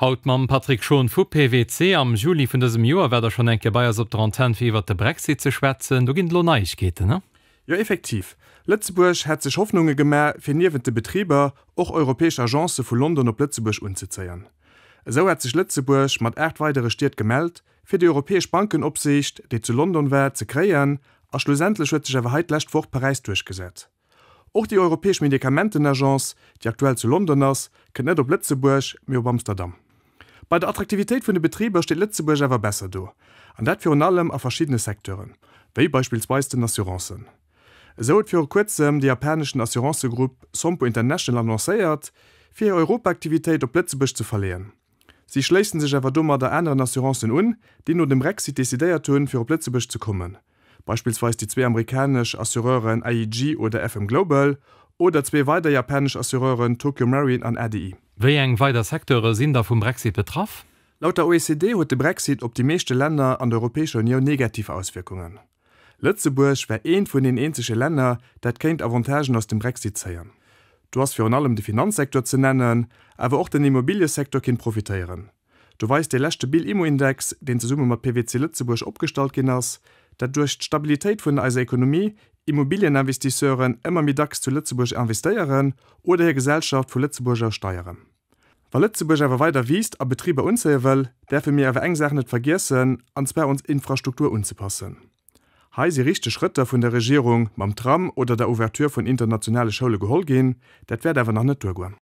Haut mam Patrick schon vu PwC am Juli vun dessem Joer wär schon enke Bayiers op der Anten iwwer de Brexit ze schwätzen, du ginint Loneichkete ne? Ja effektiv. Lettzeburg hat sech Hoffnunge gemer fir niewente Betrieber och europäessch Agence vu London op Lettzeburg unzezeieren. So hat sich Lettzeburg mat Erd weitere Stiert gemeldt, fir die europäesch Bankenopsicht, déi zu London wär ze kreien, a schlussendlech huet sech awerheitlächt vor Paris durchgesät. Auch die Europäische Medikamentenagenz, die aktuell zu London ist, ass, nicht auf Lettzeburg mé auf Amsterdam. Bei der Attraktivität vun de Betrieber steht Lettzeburg aber besser do. An dat fir allem a verschiedene Sektoren, wie beispielsweise den Assurancen. So hat vor kurzem die japanische Assurancengruppe Sompo International annonciert, für ihre Europaaktivitéit auf Lettzebusch zu verlieren. Sie schließen sich ewer dummer der anderen Assurancen an, die nur dem Brexit desideiert tönen fir op zu kommen. Beispielsweise die zwei amerikanischen Assureuren AIG oder FM Global oder zwei weiter japanisch Assureuren Tokyo Marine und ADI. Wéi eng weider Sektore sinn da vum Brexit betraff? Laut der OECD huet de Brexit op die meeschte Länder an der Europäische Union negativ Auswirkungen. Lützeburg wär een vun den ensche Länder, dat kéint Avantagen aus dem Brexit zeieren. Du hast fir allem den Finanzsektor zu nennen, aber auch den Immobiliensektor kind profitieren. Du weißt der letzte Bill index den ze Summe mat PwC Lützeburg opgestalt ist, dass durch die Stabilität vun eiser Ekonomie Immobilieninvestisseuren immer mit DAX zu Lützeburg investieren oder her Gesellschaft vu Lützeburger steieren. Weil Lützeburg awer weiter wiest a Betriebe unzewel, der fir mir awer engsäch nicht vergessen, uns bei uns Infrastruktur unzupassen. Heisi richchte Schritte von der Regierung, beim Tram oder der Ouvertür von internationalen Schulen geholt gehen, das wird aber noch nicht durchgehen.